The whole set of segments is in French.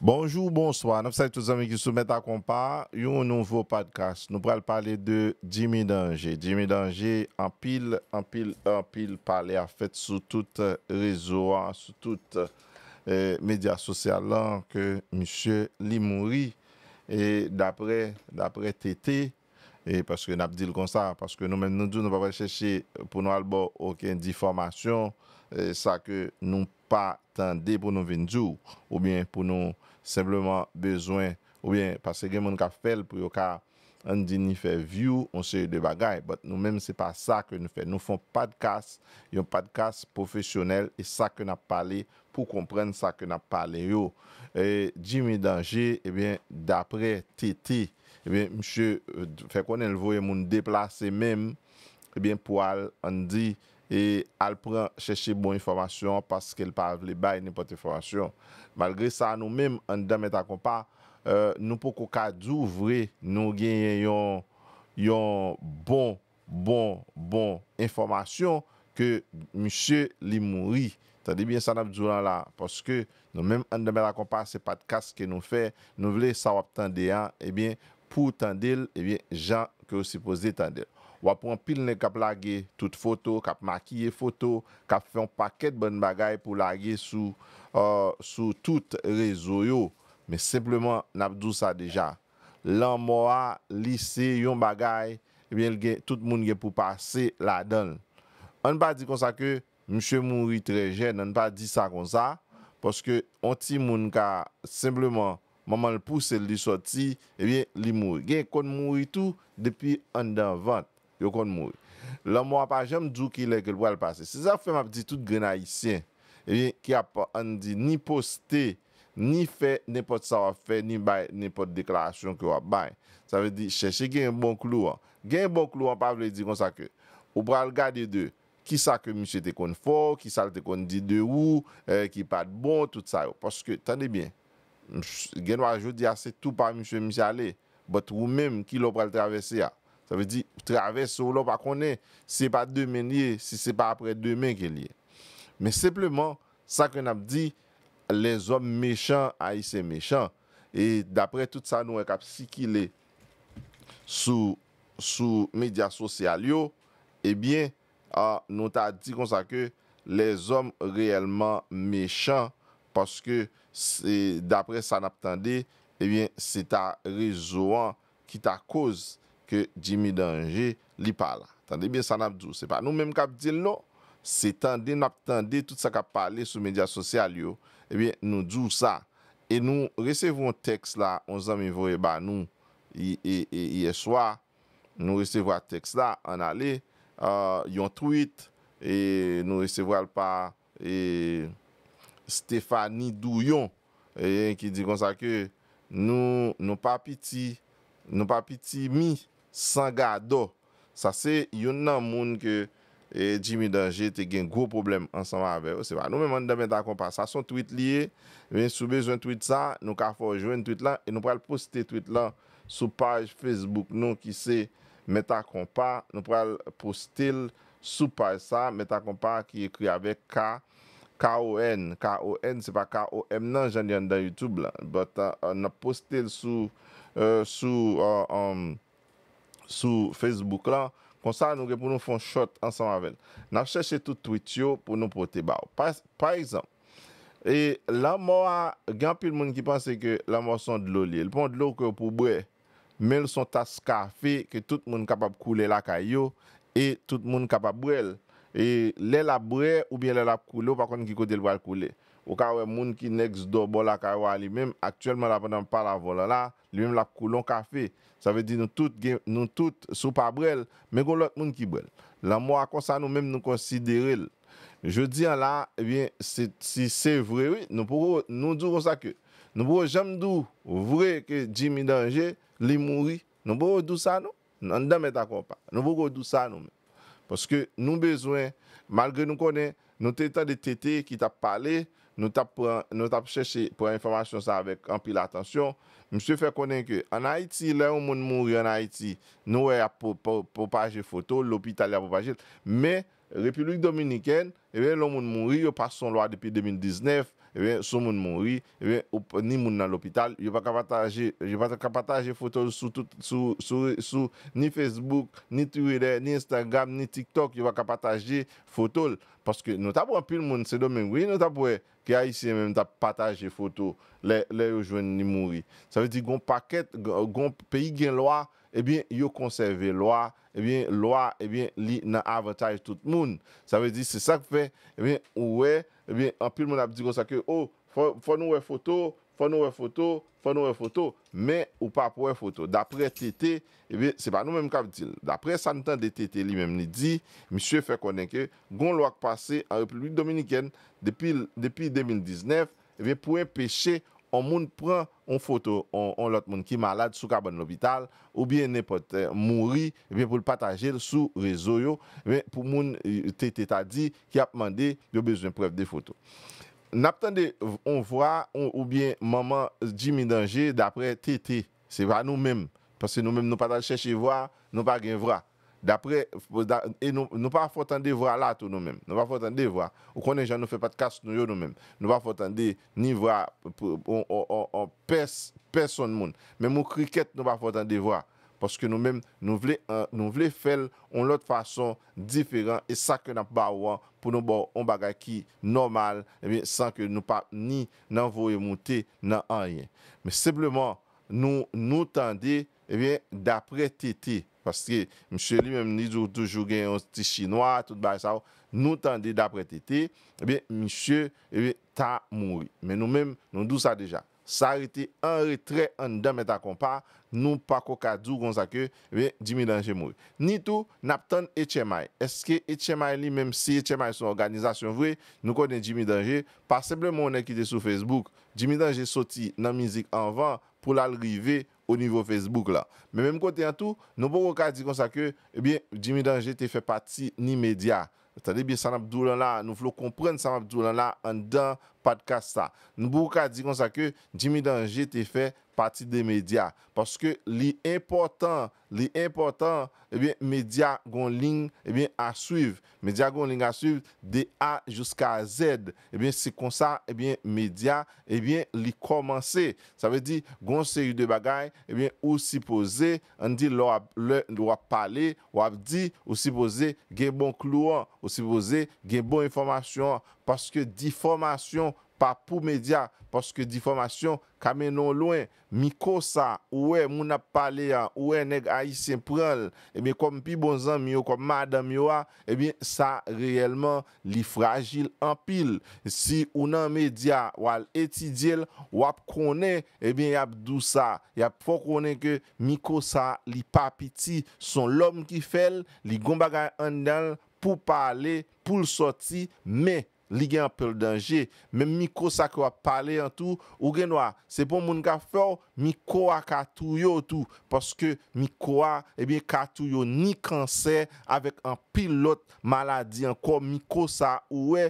Bonjour, bonsoir. Nous sommes tous les amis qui mettent à compas. Un nouveau podcast. Nous allons parler de Jimmy Danger. Jimmy Danger, en pile, en pile, en pile, parler à fait sur tout réseau, sur tout euh, médias média social que M. Limouri, et d'après, d'après TT, et parce que nous dit comme ça, parce que nous nous ne pouvons pas chercher pour nous avoir aucune information, euh, ça que nous pas attendez pour nous venir ou bien pour nous Sempleman bezwen ou bien pase gen moun ka fel pou yo ka an di ni fe view, on se de bagay, but nou menm se pa sa ke nou fe. Nou fon padkas, yon padkas profesyonel, e sa ke nap pale pou kompren sa ke nap pale yo. E di mi danje, e bien, dapre Titi, e bien, msye, euh, fe konen lvo, e moun deplase menm, e bien, po al, an di, e al pran cheshe bon informasyon paske l pa vle bay nipot informasyon malgre sa nou menm an damen akompa euh, nou pou koka douvre nou genyen yon yon bon bon bon informasyon ke msye li mouri tande bin sanab djou lan la paske nou menm an damen akompa se patkast ke nou fe nou vle sa wap tande yan eh pou tande eh il jankou si pose tande il Wapon pil ne kap lage tout foto, kap makiye foto, kap fyon paket bon bagay pou lage sou euh, tout rezo yo. Men sepleman napdou sa deja. Lan mwa, lise, yon bagay, ebyen tout moun gen pou pase la don. An pa di konsa ke, msye moun ri tre jen, an pa di sa konsa, poske onti moun ka sepleman maman pou sel di soti, ebyen li moun gen kon moun ri tou depi an dan vant. yo kon mou. Lè mwen wap a, jèm djou ki lè ke l wèl pase. Se zè fè mwen ap di tout genayisyen, ki ap an di ni poste, ni fè, ne pot sa wap fè, ni bay, ne pot deklarasyon ki wap bay. Sa vè di, chè chè gen yon bon klou an. Gen yon bon klou an, pa vle di kon sa ke, ou pral gade de, ki sa ke mwen chè te kon fò, ki sa te kon di de wou, ki pat bon, tout sa yo. Paske, tan de bien, gen wajou di asè tout par mwen chè mwen chè ale, bot wou mèm ki l wop pral travesse ya. Sa ve di, traves sou lo pa konen, se pa demen liye, se se pa apre demen ki liye. Men sepleman, sa ke nap di, les om mechant ay se mechant. E dapre tout sa nou ekap, si ki li sou media sosyal yo, e bien, ah, nou ta di kon sa ke, les om reyelman mechant, paske dapre sa nap tende, e eh bien, se ta rezoan ki ta koz. ke jimi danje li pala. Tande bin san ap djou. Se pa nou menm kap di l nou, se tande nap tande tout sa kap pale sou media sosyal yo, e eh bin nou djou sa. E nou resevou an teks la, on zan mi vowe ba nou, e yeswa, nou resevou an teks la, an e ale, yon tweet, e nou resevou al pa, e Stefani Douyon, e yon ki di kon sa ke, nou papiti, nou papiti mi, sanga do. Sa se, yon nan moun ke e, Jimmy Danger te gen gwo problem ansama ave. Se pa, nou men mwen da MetaKompa. Sa son tweet liye, ven soube jwen tweet sa, nou ka fwo jwen tweet la e nou pral poste tweet la sou page Facebook nou ki se MetaKompa. Nou pral poste sou page sa, MetaKompa ki ekri ave K K-O-N. K-O-N se pa K-O-M nan jan yon dan YouTube la. But, uh, nou poste sou uh, sou uh, um, Sou Facebook lan, kon sa nou gen pou nou fon shot ansan avèl. Nan chèche tout Twitch yo pou nou pote baw. Par exemple, la mò a, gen pi l moun ki pan se ke la mò son dlò li. L pon dlò kè pou brè, men son tas kafe ke tout moun kapap koule lakay yo, e tout moun kapap brèl, e lè la brè ou bè lè la koule wakon ki kote l wakoule. ou ka wè moun ki next do bo la ka wè li mèm, la pendant pa la vola la, li mèm la koulon kafe, sa ve di nou tout, gen, nou tout sou pa brel, men kon lot moun ki brel. La moi kon sa nou mèm nou konsidere l. Je di an la, eh si c'est vrai, vre, oui, nou pou nou djou sa ke, nou pou jam dou vre ke Jimmy Danger li mouri, nou pou dou sa nou, nan dan met akon pa, nou pou ça sa nou mèm. que nou bezwen, malgre nou konen, nou te de tete qui ta pale, nous avons cherché pour information ça avec un pile attention. Monsieur fait connaître que en Haïti, là où monde mourit en Haïti, nous avons propagé photos, l'hôpital a propagé. Mais République dominicaine, eh bien, n'y a passe son loi depuis 2019. Eh bien, si moun mouri, eh bien, ni moun dans l'hôpital, je pas partager, je pas partager photos sur tout sur sur ni Facebook, ni Twitter, ni Instagram, ni TikTok, je pas partager photos parce que nous avons plus de monde c'est même, oui, nous avons qui ici même t'a partager photos les les jeunes ni mouri. Ça veut dire qu'on paquet qu'on pays gain loi eh bien, ils ont conservé la loi. Eh bien, la loi, eh bien, li nan avantage tout le monde. Ça veut dire, c'est ça que fait, eh bien, ouais, eh bien, en plus, on a dit que, oh, faut, faut nous photo, faut nous faire photo, faut nous faire photo, mais ou pas pour une photo. D'après TT, et eh bien, c'est pas nous même qui avons dit. D'après Santan de TT, lui-même, il dit, monsieur fait connaître que, une loi en République dominicaine depuis, depuis 2019, et eh bien, pour empêcher an moun pren an foto an lot moun ki malade sou karbon lopital ou bien ne pot euh, mouri ve eh pou l patajel sou rezo yo ve eh pou moun tete euh, ta di ki ap mande yo bezwen pref de foto. Nap tande an vwa ou bien maman jimi denje dapre tete se va nou menm parce nou menm nou patajel cheche vwa nou pa gen vwa. D'après, et nous ne pas faut de voir là tout nous-mêmes. Nous pas faut de voir. Ou connait gens nous fait pas de casse nous nous-mêmes. Nous pas faut attendre ni voir on personne monde. Même au cricket nous pas faut de voir parce que nous-mêmes nous voulons euh, nous voulons faire en l'autre façon différent et ça que n'a pas pour nous bon on bagage qui normal et eh bien sans que nous pas ni n'envoyer monter dans rien. Mais simplement nous nous tendez Ebe, dapre tete, paske msye li mèm nidou toujou gen yon sti chinois, tout bay sa ou, nou tande dapre tete, ebe, eh msye, ebe, eh ta mouri. Mè nou mèm, nou dou sa deja, sa rete anre tre an dame ta kompa, nou pa koka dougon sa ke, ebe, eh jimi danje mouri. Ni tou, nap tande etchemay. Eske etchemay li mèm si etchemay sou organizasyon vwe, nou konen jimi danje, pa seble mounen kite sou Facebook, jimi danje soti nan mizik anvan, pour l'arriver au niveau Facebook là. Mais même côté en tout, nous pouvons pas dire comme ça que eh bien Jimmy Danger te fait partie ni média. Attendez bien ça là, nous voulons comprendre ça là en dans podcast ça. Nous pouvons pas dire comme ça que Jimmy Danger te fait des médias. Parce que l'important, l'important, et eh bien, médias ont ligne, eh bien, à suivre. Médias ont ligne à suivre des A jusqu'à Z. et eh bien, c'est comme ça, et eh bien, médias, et bien, les commencer. Ça veut dire, gon série de bagailles, et bien, aussi supposé, on dit, leur, droit parler, ou dit, aussi supposé, gen bon clouant, ou supposé, gen bon information. Parce que d'information, pa pou media, diffamation kamen non loin, miko sa, ouwe moun ap pale hein, ya, nèg neg prend pral, eh bien comme pi bon yo sa eh li fragile en pile. Si ou nan media ou etidil, et et bien yap dou sa, yap fok miko sa li pa piti, son l'homme qui fait li gombaga an dal pou pale, pou sortir mais li peu apel danje, men miko sa va pale en tout, ou genwa, se bon moun ka fèw, miko a katou yo tou, paske miko a, cancer katou yo ni kanser, avec an pilot maladi an kon, miko sa ouwe,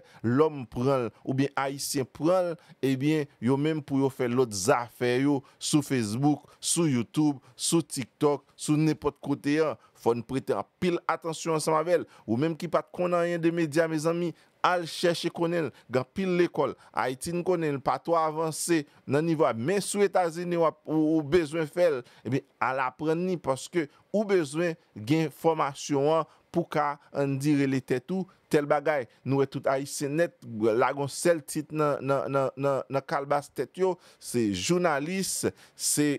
Ou bien haïtien haisyen et eh bien, yo y pou yo fè lot zafè yo, sur Facebook, sur Youtube, sur TikTok, sou nepot kote Il hein. faut prete prêter en pile attention ensemble avec ou même qui pas connaît rien des médias mes amis al chèche konen, gan pil l'ekol, a itin konen, patwa avanse nan nivwa, men sou etazine ou bezwen fel, al apren ni, poske ou bezwen gen formasyon an, pou ka an dire le tetou, tel bagay, nou etout a isen net, lagon sel tit nan kalbastet yo, se jounalis, se,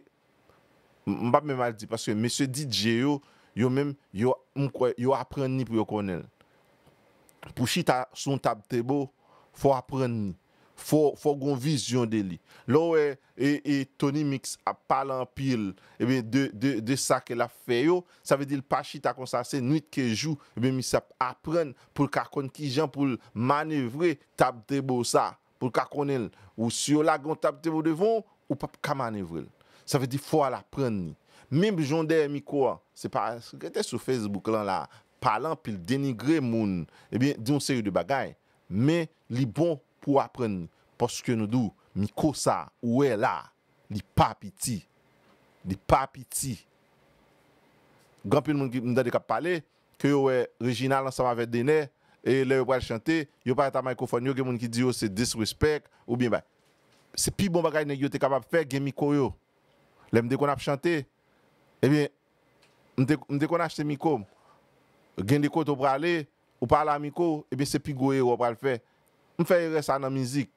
mbap men mal di, poske mè se DJ yo, yo apren ni pou yo konen, Pou chita son tabtebo, fò apren ni. Fò gon vizyon de li. Lò e, e Tony Mix ap palan pil e de sa ke la feyo, sa ve di l pa chita kon sa se nuit ke jou, e mi sa apren pou kakon ki jan pou manevre tabtebo sa. Pou kakon el ou si yo la gon tabtebo devon ou pap ka manevrel. Sa ve di fò al apren ni. Mim jonde mi kwa, se pa kete sou Facebook lan la, parlant puis le dénigrer moun eh bien disons série de bagailles mais li bon pour apprendre parce que nous dou miko ça ouais là li pa piti li pas piti grand pile moun ki m'a dit parler que yo original e ensemble avec Dene et le pas chanter yo pas ta microphone yo moun ki di yo oh, c'est disrespect ou bien ça bah, c'est plus bon bagaille que yo t'es capable faire gen micro yo l'aime dès qu'on a chanté eh bien m'te m'te qu'on acheter micro gen de kote ou prale, ou parle amiko, ebe se pi goye ou pral fe. On fait yere sa nan mizik.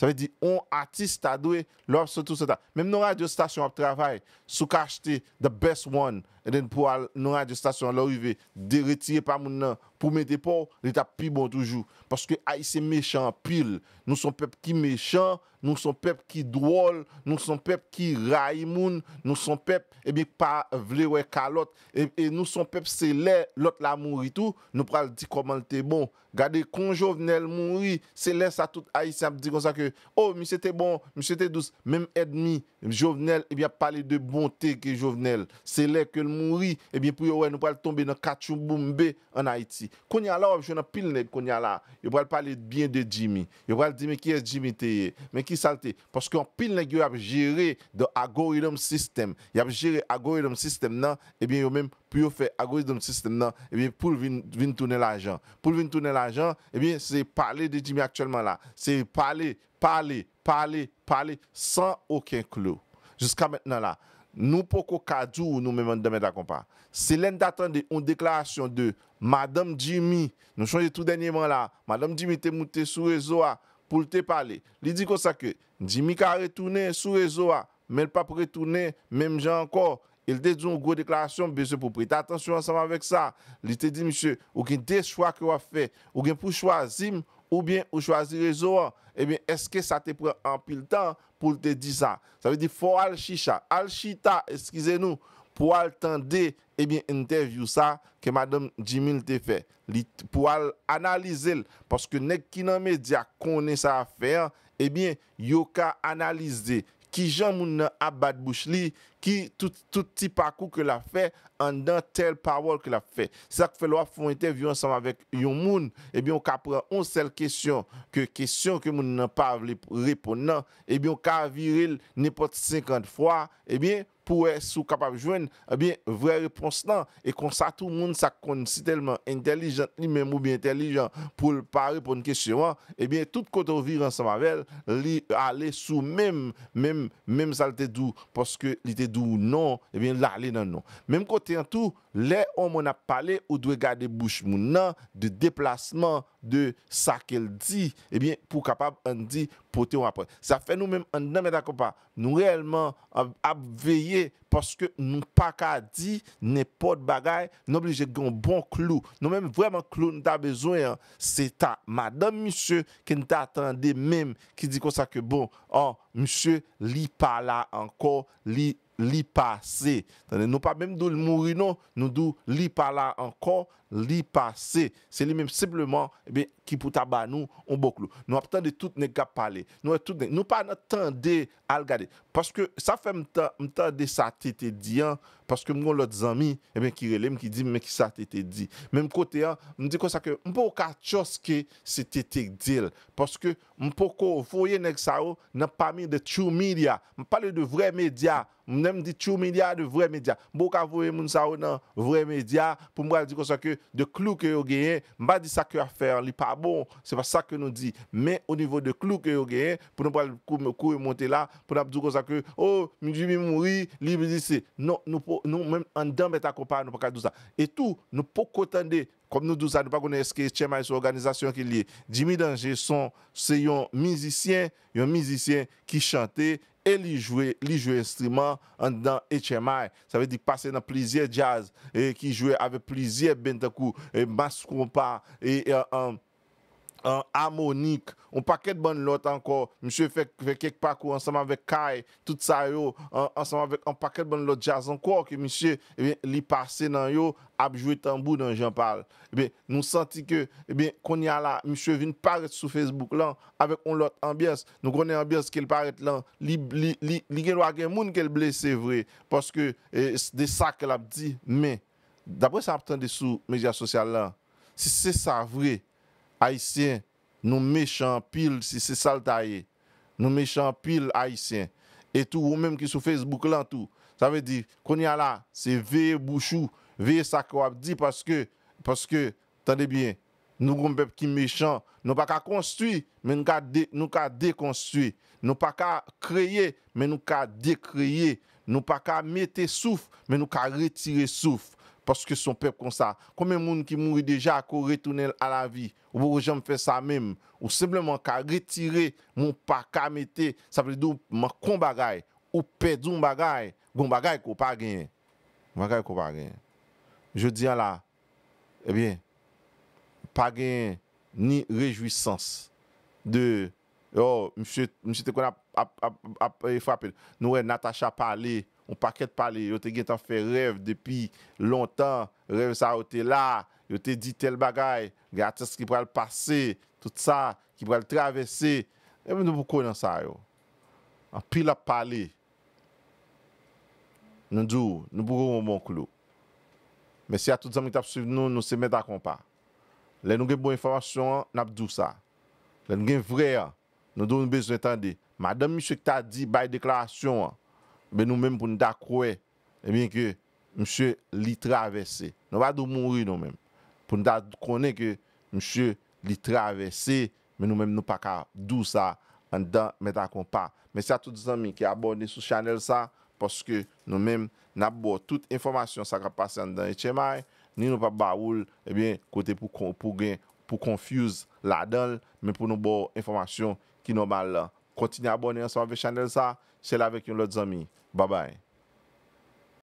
Sa ve di, on artiste a doué lors surtout tout ça. Même Mem nou radio station ap travay, sou kachete the best one, et d'un pour non radiostation là où il de retirer pas mon nom pour mettre pour l'état plus bon toujours parce que est méchant pile nous sommes peuple qui méchant nous sommes peuple qui drôle nous sommes peuple qui raïmoun nous sommes peuple et eh bien pas vleur calotte et nous sommes peuple c'est l'autre l'autre l'amour mourir. tout nous pral dit comment t'es bon Gardez con jovenel mouri c'est ça à tout haïtien dit comme ça que oh monsieur c'était bon monsieur c'était douce même ennemi jovenel et eh bien parler de bonté que jovenel c'est là que mourir, eh bien, pour ouais, nous pral tomber dans bombé en Haïti. Qu'on y a là, on a pile nèg, qu'on y a là. Ils pral parler bien de Jimmy. Ils pral dire, mais qui est Jimmy Teye? Mais qui salte? Parce qu'en pile nèg, ils a géré de algorithm system. Ils a géré algorithm system, non? Eh bien, ils même pour faire algorithm system, non? Eh bien, pour venir tourner l'argent. Pour venir tourner l'argent, eh bien, c'est parler de Jimmy actuellement là. C'est parler, parler, parler, parler, sans aucun clou. Jusqu'à maintenant là nous pouvons pas nous même demande la compas. Si l'on attendait une déclaration de Madame Jimmy, nous changé tout dernièrement là, Madame Jimmy était montée sur réseau pour te parler. Il dit comme ça que Jimmy a retourné sur réseau, mais il pas retourné même gens encore. Il te dit une grosse déclaration, monsieur, pour prêter attention ensemble avec ça. Il te dit, monsieur, aucun des choix que vous avez fait, aucun pour choisir, ou bien ou choisir réseau, eh bien, est-ce que ça te prend un pile temps pour te dire ça? Ça veut dire faut al-chicha, al-chita, excusez-nous, pour attendre, eh bien, interview ça que Madame Jimil te fait, pour analyser, parce que qui les médias connaît ça à faire, eh bien, yoka analyser, ki jan moun nan abad bouch li, ki tout ti pakou ke la fe, an dan tel pawol ke la fe. Sak fe lwa foun etev yon saman vek yon moun, ebyon ka pre on sel kesyon, ke kesyon ke moun nan pa repon nan, ebyon ka viril ne pot 50 fwa, ebyen, pour être capable de jouer, eh bien vraie réponse là et comme ça tout le monde ça si tellement intelligent lui-même ou bien intelligent pour pas répondre pour une question hein. eh bien tout côté vivre ensemble avec lui aller sous même même même ça était doux parce que il était dou non eh bien l'aller dans non même côté en tout les hommes on a parlé, ou doit garder bouche non de déplacement de ça qu'elle dit, eh bien pour capable on dit porter on après. Ça fait nous même en d'accord pas. Nous réellement veiller parce que nous pas qu'à dire n'importe bagaille, nous obligé un bon clou. Nous même vraiment clou nous avons besoin, hein. c'est à madame monsieur qui nous attendait même qui dit comme ça que bon, oh monsieur, lui pas là encore, li li passé. Nous pas même d'où mourir, nous d'où li pas là encore, li passé. C'est lui-même simplement, eh bien, qui pour tabac nous on boucle. Nous attendons tout nèg qui parler. Nous tout nous pas attendre à regarder parce que ça fait de ça t'était dit hein. parce que mon l'autre ami et eh bien qui relève qui dit mais qui ça t'était dit. Même côté hein, me dit comme ça que on pas choses que c'était dit parce que on pas voyer nèg ça n'a pas mis de true media. On parle de vrais médias. même dit true media de vrai media. Mbo ka vwe moun sa dans vrai vre media moi, mwa di kon sa que de que ke gagne, genyen, mba ça que ke faire, li pa bon, c'est pas ça que nous dit. Mais au niveau de clou que vous avez, pour ne pas courir monter là, pour ne pas dire que, oh, Jimmy mourir, libre ici. Non, nous, nous même en dedans, mais accompagné, nous pas tout ça. Et tout, nous pas attendre comme nous disons, nous ne connaissons pas ce que c'est organisation qui est liée. Jimmy Danger, c'est un musicien, un musicien qui chantait et il jouait, il jouait instrument dans HMI. Ça veut dire passer dans plusieurs jazz et qui jouait avec plusieurs bentakou et basse et euh, en harmonique, un paquet de bonnes lot encore. Monsieur fait, quelques parcours ensemble avec Kai, tout ça, ensemble avec un paquet de bonnes notes jazz encore, que monsieur, eh bien, il passé dans yo, a joué tambour dans Jean-Paul. Eh bien, nous sentons que, eh bien, qu'on y a là, monsieur vient paraître sur Facebook là, avec une lot ambiance. Nous connaissons ambiance qu'il paraît là, il a li, li, gen a moun qu'elle blessé, vrai, parce que, eh, c'est ça qu'il a dit, mais, d'après ça, attendez sous médias sociaux là, si c'est ça vrai, Haïtiens, nous méchants pile, si c'est ça le Nous méchants pile Haïtiens. Et tout, ou même qui sur Facebook là, tout. Ça veut dire, qu'on y a là, c'est veiller bouchou, veiller sa dit parce que, parce que, attendez bien, nous sommes peuple qui méchant, nous pas qu'à construire, mais nous dé, nous qu'à déconstruire, nous pas qu'à créer, mais nous qu'à décréer, nous pas qu'à mettre souffle, mais nous qu'à retirer souffle parce que son peuple comme ça. Combien de monde qui mourent déjà pour retourner à la vie Ou pour me faire ça même Ou simplement qu'à retirer mon pas à mettre, ça veut dire mon combat ou perdre un bagage, un bagage qu'on pas gagner. Un qu'on pas Je dis à la, eh bien, pas gagné ni réjouissance de. Oh, monsieur, monsieur, qu'on a frappé. Nous, Natacha parlait on paquet de parler, yo te getan fait rêve depuis longtemps, rêve ça Je te là, yo te dit tel bagay, gratis qui le passer, tout ça, qui le traverser, et eh ben, nous vous connaissons ça yo. En pile à parler. Nous disons, nous pouvons bon clou. Mais si à tout le qui t'a suivi nous, nous se mettre à compas. Les nous avons bonne information, nous avons ça. Les nous avons vrai, nous avons besoin d'entendre. Madame, monsieur, tu as dit, by déclaration, Ben nou men pou nou da kowe, e bin ke, msye li travesse. Nou va dou mounri nou men. Pou nou da kone ke, msye li travesse, men nou men nou pa ka dou sa, an dan men ta kompa. Mese a tout zanmi ki abone sou chanel sa, poske nou men, nan bo tout informasyon sa ka pase an dan HMI, ni nou pa ba oul, e eh bin kote pou konfuse la dal, men pou nou bo informasyon ki nou ban lan. Kontine abone ansan ve chanel sa, se la vek yon lot zanmi. Bye bye.